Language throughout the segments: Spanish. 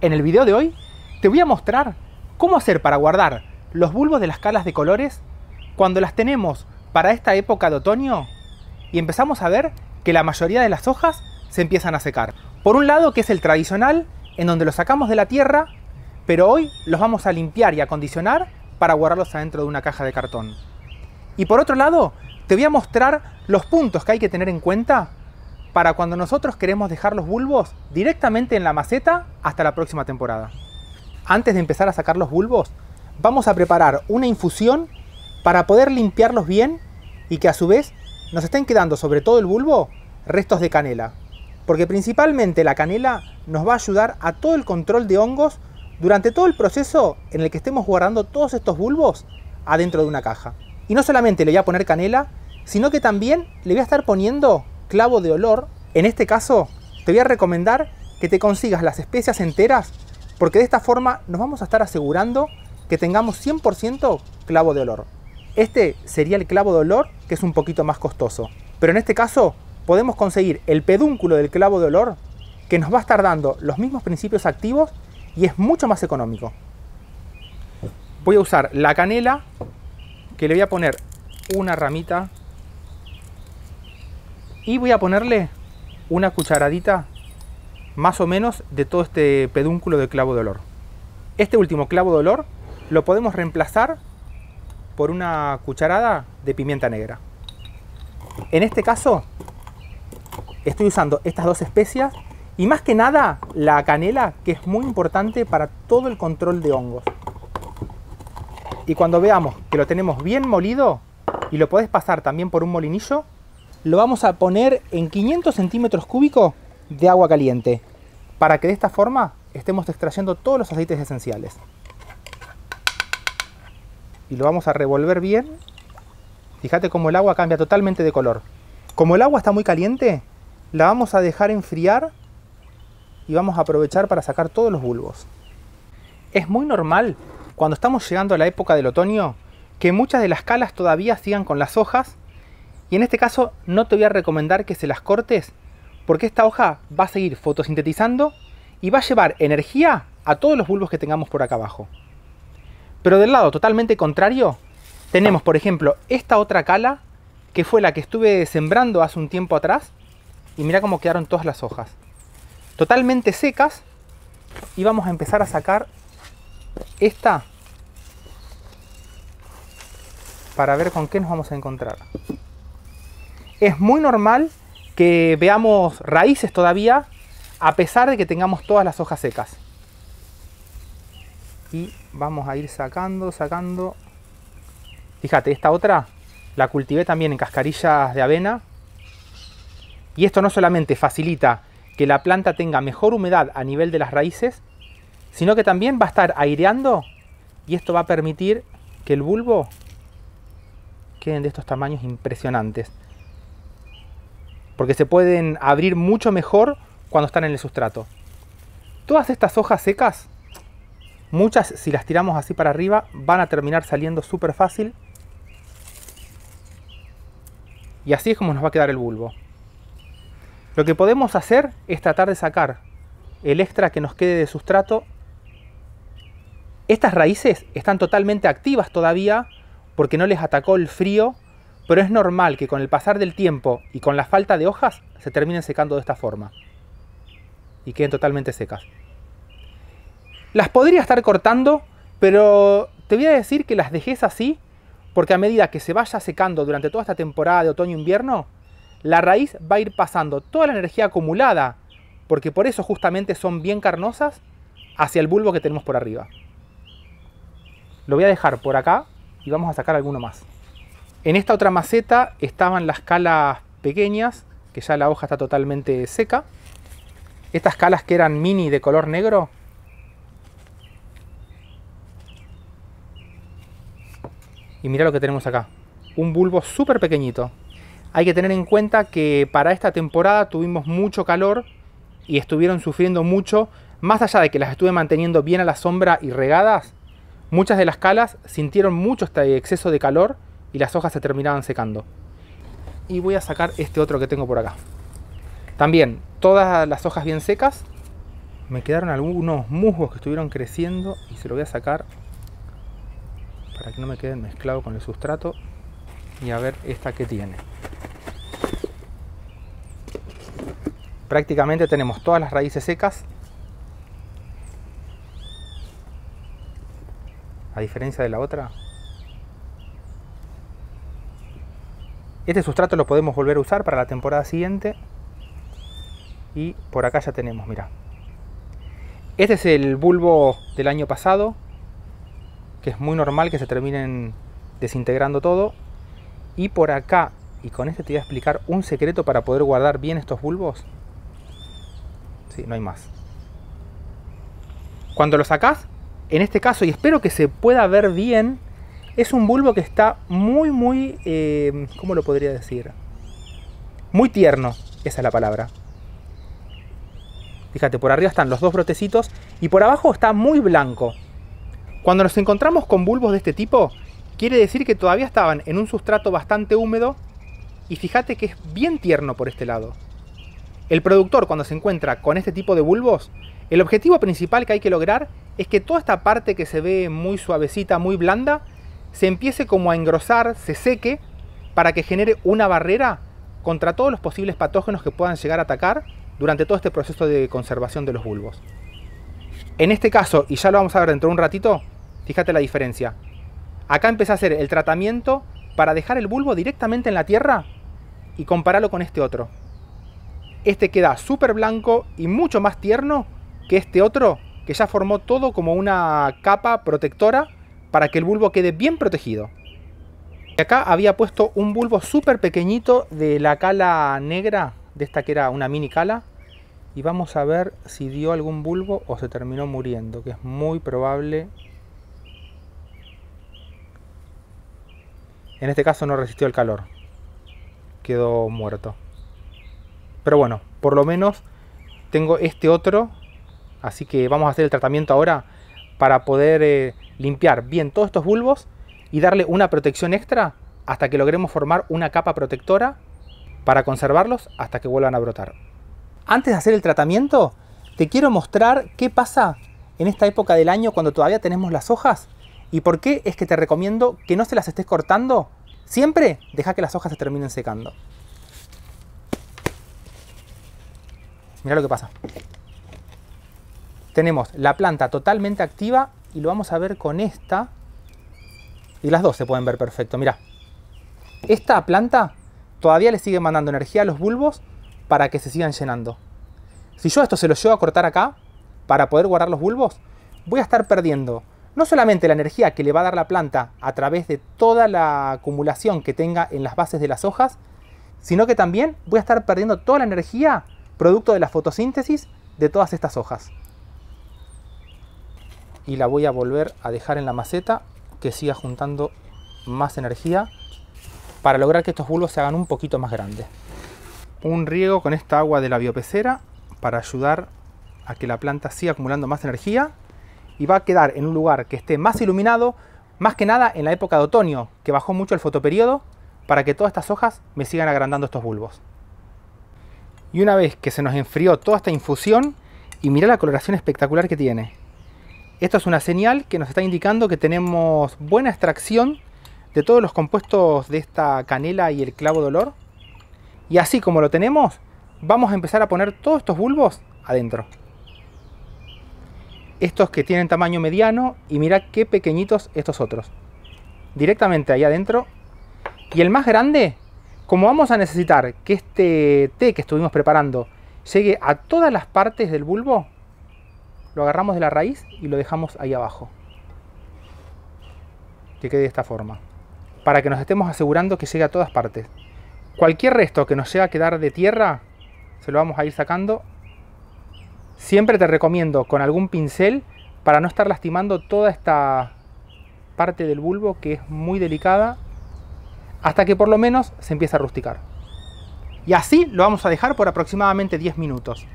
En el video de hoy te voy a mostrar cómo hacer para guardar los bulbos de las calas de colores cuando las tenemos para esta época de otoño y empezamos a ver que la mayoría de las hojas se empiezan a secar. Por un lado que es el tradicional, en donde los sacamos de la tierra, pero hoy los vamos a limpiar y acondicionar para guardarlos adentro de una caja de cartón. Y por otro lado, te voy a mostrar los puntos que hay que tener en cuenta para cuando nosotros queremos dejar los bulbos directamente en la maceta hasta la próxima temporada. Antes de empezar a sacar los bulbos, vamos a preparar una infusión para poder limpiarlos bien y que a su vez nos estén quedando sobre todo el bulbo restos de canela. Porque principalmente la canela nos va a ayudar a todo el control de hongos durante todo el proceso en el que estemos guardando todos estos bulbos adentro de una caja. Y no solamente le voy a poner canela, sino que también le voy a estar poniendo clavo de olor, en este caso te voy a recomendar que te consigas las especias enteras porque de esta forma nos vamos a estar asegurando que tengamos 100% clavo de olor. Este sería el clavo de olor que es un poquito más costoso, pero en este caso podemos conseguir el pedúnculo del clavo de olor que nos va a estar dando los mismos principios activos y es mucho más económico. Voy a usar la canela, que le voy a poner una ramita y voy a ponerle una cucharadita más o menos de todo este pedúnculo de clavo de olor. Este último clavo de olor lo podemos reemplazar por una cucharada de pimienta negra. En este caso estoy usando estas dos especias y más que nada la canela que es muy importante para todo el control de hongos. Y cuando veamos que lo tenemos bien molido y lo podés pasar también por un molinillo, lo vamos a poner en 500 centímetros cúbicos de agua caliente para que de esta forma estemos extrayendo todos los aceites esenciales. Y lo vamos a revolver bien. Fíjate cómo el agua cambia totalmente de color. Como el agua está muy caliente, la vamos a dejar enfriar y vamos a aprovechar para sacar todos los bulbos. Es muy normal, cuando estamos llegando a la época del otoño, que muchas de las calas todavía sigan con las hojas y en este caso no te voy a recomendar que se las cortes porque esta hoja va a seguir fotosintetizando y va a llevar energía a todos los bulbos que tengamos por acá abajo. Pero del lado totalmente contrario, tenemos por ejemplo esta otra cala que fue la que estuve sembrando hace un tiempo atrás y mira cómo quedaron todas las hojas. Totalmente secas y vamos a empezar a sacar esta para ver con qué nos vamos a encontrar es muy normal que veamos raíces todavía a pesar de que tengamos todas las hojas secas. Y vamos a ir sacando, sacando. Fíjate, esta otra la cultivé también en cascarillas de avena. Y esto no solamente facilita que la planta tenga mejor humedad a nivel de las raíces, sino que también va a estar aireando y esto va a permitir que el bulbo queden de estos tamaños impresionantes porque se pueden abrir mucho mejor cuando están en el sustrato. Todas estas hojas secas, muchas si las tiramos así para arriba, van a terminar saliendo súper fácil. Y así es como nos va a quedar el bulbo. Lo que podemos hacer es tratar de sacar el extra que nos quede de sustrato. Estas raíces están totalmente activas todavía porque no les atacó el frío pero es normal que con el pasar del tiempo y con la falta de hojas se terminen secando de esta forma y queden totalmente secas. Las podría estar cortando, pero te voy a decir que las dejes así porque a medida que se vaya secando durante toda esta temporada de otoño-invierno, e la raíz va a ir pasando toda la energía acumulada, porque por eso justamente son bien carnosas, hacia el bulbo que tenemos por arriba. Lo voy a dejar por acá y vamos a sacar alguno más. En esta otra maceta estaban las calas pequeñas, que ya la hoja está totalmente seca. Estas calas que eran mini de color negro. Y mira lo que tenemos acá. Un bulbo súper pequeñito. Hay que tener en cuenta que para esta temporada tuvimos mucho calor y estuvieron sufriendo mucho. Más allá de que las estuve manteniendo bien a la sombra y regadas, muchas de las calas sintieron mucho este exceso de calor las hojas se terminaban secando. Y voy a sacar este otro que tengo por acá. También, todas las hojas bien secas. Me quedaron algunos musgos que estuvieron creciendo y se lo voy a sacar para que no me quede mezclado con el sustrato. Y a ver esta que tiene. prácticamente tenemos todas las raíces secas. A diferencia de la otra, Este sustrato lo podemos volver a usar para la temporada siguiente. Y por acá ya tenemos, mira. Este es el bulbo del año pasado, que es muy normal que se terminen desintegrando todo. Y por acá, y con este te voy a explicar un secreto para poder guardar bien estos bulbos. Sí, no hay más. Cuando lo sacas, en este caso, y espero que se pueda ver bien, es un bulbo que está muy, muy, eh, ¿cómo lo podría decir? Muy tierno, esa es la palabra. Fíjate, por arriba están los dos brotecitos y por abajo está muy blanco. Cuando nos encontramos con bulbos de este tipo, quiere decir que todavía estaban en un sustrato bastante húmedo y fíjate que es bien tierno por este lado. El productor cuando se encuentra con este tipo de bulbos, el objetivo principal que hay que lograr es que toda esta parte que se ve muy suavecita, muy blanda, se empiece como a engrosar, se seque, para que genere una barrera contra todos los posibles patógenos que puedan llegar a atacar durante todo este proceso de conservación de los bulbos. En este caso, y ya lo vamos a ver dentro de un ratito, fíjate la diferencia. Acá empecé a hacer el tratamiento para dejar el bulbo directamente en la tierra y compararlo con este otro. Este queda súper blanco y mucho más tierno que este otro que ya formó todo como una capa protectora para que el bulbo quede bien protegido. Y acá había puesto un bulbo súper pequeñito de la cala negra, de esta que era una mini cala. Y vamos a ver si dio algún bulbo o se terminó muriendo, que es muy probable. En este caso no resistió el calor. Quedó muerto. Pero bueno, por lo menos tengo este otro. Así que vamos a hacer el tratamiento ahora para poder eh, limpiar bien todos estos bulbos y darle una protección extra hasta que logremos formar una capa protectora para conservarlos hasta que vuelvan a brotar. Antes de hacer el tratamiento, te quiero mostrar qué pasa en esta época del año cuando todavía tenemos las hojas y por qué es que te recomiendo que no se las estés cortando. Siempre deja que las hojas se terminen secando. Mira lo que pasa tenemos la planta totalmente activa y lo vamos a ver con esta. Y las dos se pueden ver perfecto, mirá. Esta planta todavía le sigue mandando energía a los bulbos para que se sigan llenando. Si yo esto se lo llevo a cortar acá, para poder guardar los bulbos, voy a estar perdiendo no solamente la energía que le va a dar la planta a través de toda la acumulación que tenga en las bases de las hojas, sino que también voy a estar perdiendo toda la energía producto de la fotosíntesis de todas estas hojas y la voy a volver a dejar en la maceta que siga juntando más energía para lograr que estos bulbos se hagan un poquito más grandes. Un riego con esta agua de la biopecera para ayudar a que la planta siga acumulando más energía y va a quedar en un lugar que esté más iluminado, más que nada en la época de otoño, que bajó mucho el fotoperiodo, para que todas estas hojas me sigan agrandando estos bulbos. Y una vez que se nos enfrió toda esta infusión, y mira la coloración espectacular que tiene. Esto es una señal que nos está indicando que tenemos buena extracción de todos los compuestos de esta canela y el clavo de olor. Y así como lo tenemos, vamos a empezar a poner todos estos bulbos adentro. Estos que tienen tamaño mediano y mira qué pequeñitos estos otros. Directamente ahí adentro. Y el más grande, como vamos a necesitar que este té que estuvimos preparando llegue a todas las partes del bulbo, lo agarramos de la raíz y lo dejamos ahí abajo. Que quede de esta forma. Para que nos estemos asegurando que llegue a todas partes. Cualquier resto que nos llegue a quedar de tierra, se lo vamos a ir sacando. Siempre te recomiendo con algún pincel para no estar lastimando toda esta parte del bulbo que es muy delicada hasta que por lo menos se empiece a rusticar. Y así lo vamos a dejar por aproximadamente 10 minutos.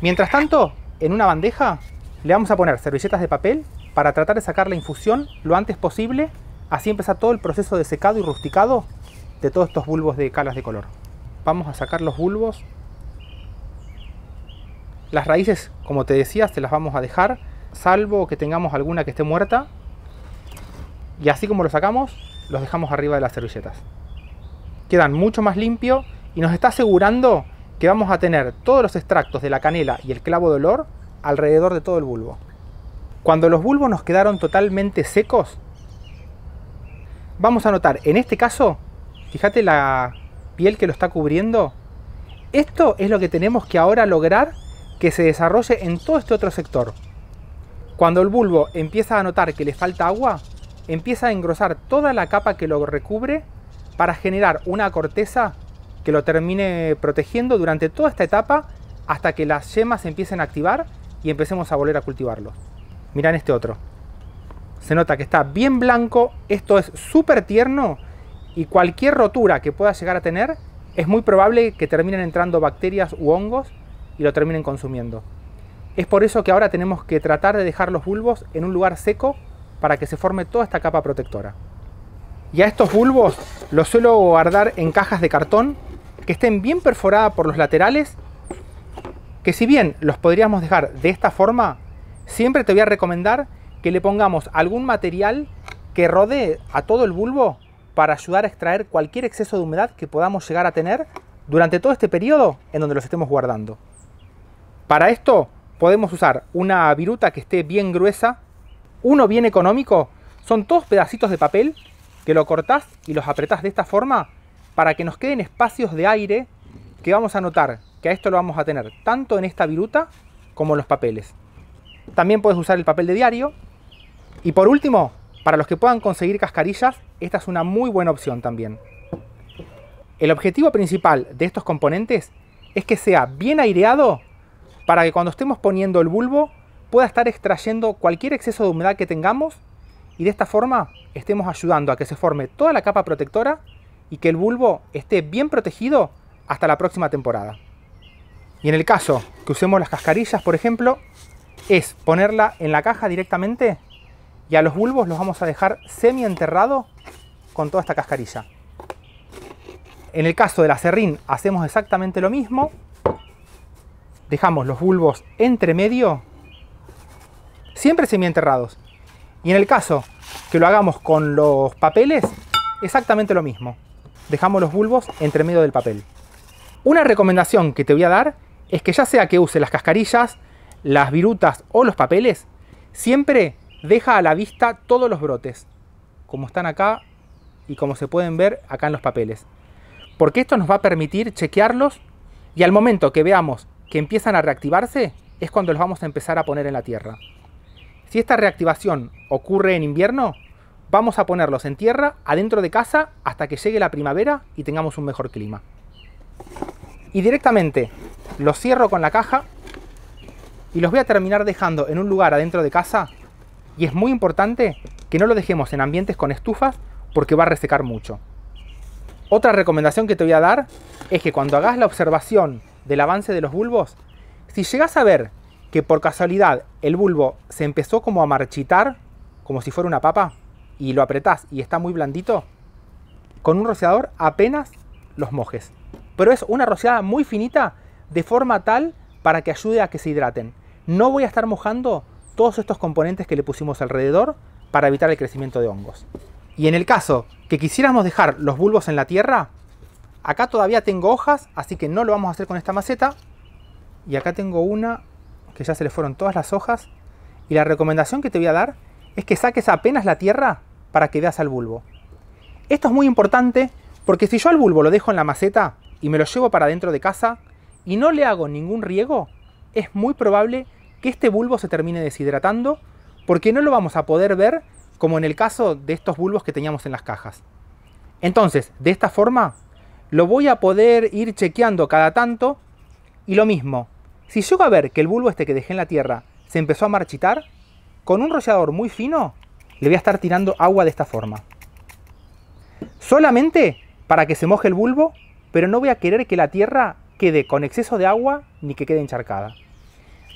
Mientras tanto, en una bandeja le vamos a poner servilletas de papel para tratar de sacar la infusión lo antes posible. Así empieza todo el proceso de secado y rusticado de todos estos bulbos de calas de color. Vamos a sacar los bulbos. Las raíces, como te decía, se las vamos a dejar, salvo que tengamos alguna que esté muerta. Y así como lo sacamos, los dejamos arriba de las servilletas. Quedan mucho más limpios y nos está asegurando que vamos a tener todos los extractos de la canela y el clavo de olor alrededor de todo el bulbo. Cuando los bulbos nos quedaron totalmente secos, vamos a notar, en este caso, fíjate la piel que lo está cubriendo, esto es lo que tenemos que ahora lograr que se desarrolle en todo este otro sector. Cuando el bulbo empieza a notar que le falta agua, empieza a engrosar toda la capa que lo recubre para generar una corteza que lo termine protegiendo durante toda esta etapa hasta que las yemas empiecen a activar y empecemos a volver a cultivarlo. en este otro. Se nota que está bien blanco, esto es súper tierno y cualquier rotura que pueda llegar a tener es muy probable que terminen entrando bacterias u hongos y lo terminen consumiendo. Es por eso que ahora tenemos que tratar de dejar los bulbos en un lugar seco para que se forme toda esta capa protectora. Y a estos bulbos los suelo guardar en cajas de cartón que estén bien perforadas por los laterales, que si bien los podríamos dejar de esta forma, siempre te voy a recomendar que le pongamos algún material que rodee a todo el bulbo para ayudar a extraer cualquier exceso de humedad que podamos llegar a tener durante todo este periodo en donde los estemos guardando. Para esto podemos usar una viruta que esté bien gruesa, uno bien económico, son todos pedacitos de papel que lo cortás y los apretás de esta forma para que nos queden espacios de aire que vamos a notar que a esto lo vamos a tener tanto en esta viruta como en los papeles. También puedes usar el papel de diario. Y por último, para los que puedan conseguir cascarillas, esta es una muy buena opción también. El objetivo principal de estos componentes es que sea bien aireado para que cuando estemos poniendo el bulbo pueda estar extrayendo cualquier exceso de humedad que tengamos y de esta forma estemos ayudando a que se forme toda la capa protectora y que el bulbo esté bien protegido hasta la próxima temporada. Y en el caso que usemos las cascarillas, por ejemplo, es ponerla en la caja directamente y a los bulbos los vamos a dejar semi enterrado con toda esta cascarilla. En el caso de la serrín hacemos exactamente lo mismo. Dejamos los bulbos entre medio, siempre semi enterrados. Y en el caso que lo hagamos con los papeles, exactamente lo mismo dejamos los bulbos entre medio del papel. Una recomendación que te voy a dar es que ya sea que use las cascarillas, las virutas o los papeles, siempre deja a la vista todos los brotes, como están acá y como se pueden ver acá en los papeles. Porque esto nos va a permitir chequearlos y al momento que veamos que empiezan a reactivarse, es cuando los vamos a empezar a poner en la tierra. Si esta reactivación ocurre en invierno, vamos a ponerlos en tierra, adentro de casa, hasta que llegue la primavera y tengamos un mejor clima. Y directamente los cierro con la caja y los voy a terminar dejando en un lugar adentro de casa. Y es muy importante que no lo dejemos en ambientes con estufas porque va a resecar mucho. Otra recomendación que te voy a dar es que cuando hagas la observación del avance de los bulbos, si llegas a ver que por casualidad el bulbo se empezó como a marchitar, como si fuera una papa, y lo apretás y está muy blandito, con un rociador apenas los mojes. Pero es una rociada muy finita de forma tal para que ayude a que se hidraten. No voy a estar mojando todos estos componentes que le pusimos alrededor para evitar el crecimiento de hongos. Y en el caso que quisiéramos dejar los bulbos en la tierra, acá todavía tengo hojas, así que no lo vamos a hacer con esta maceta. Y acá tengo una que ya se le fueron todas las hojas. Y la recomendación que te voy a dar es que saques apenas la tierra para que veas al bulbo. Esto es muy importante porque si yo al bulbo lo dejo en la maceta y me lo llevo para dentro de casa y no le hago ningún riego, es muy probable que este bulbo se termine deshidratando porque no lo vamos a poder ver como en el caso de estos bulbos que teníamos en las cajas. Entonces, de esta forma, lo voy a poder ir chequeando cada tanto y lo mismo, si llego a ver que el bulbo este que dejé en la tierra se empezó a marchitar, con un rollador muy fino le voy a estar tirando agua de esta forma. Solamente para que se moje el bulbo, pero no voy a querer que la tierra quede con exceso de agua ni que quede encharcada.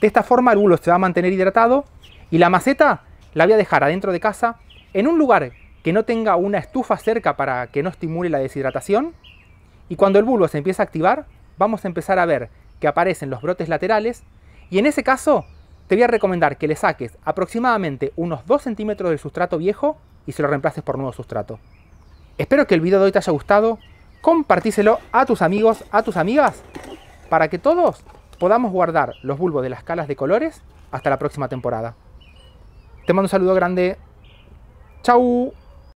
De esta forma el bulbo se va a mantener hidratado y la maceta la voy a dejar adentro de casa en un lugar que no tenga una estufa cerca para que no estimule la deshidratación. Y cuando el bulbo se empieza a activar, vamos a empezar a ver que aparecen los brotes laterales y en ese caso te voy a recomendar que le saques aproximadamente unos 2 centímetros del sustrato viejo y se lo reemplaces por nuevo sustrato. Espero que el video de hoy te haya gustado, compartíselo a tus amigos, a tus amigas, para que todos podamos guardar los bulbos de las calas de colores hasta la próxima temporada. Te mando un saludo grande. Chau.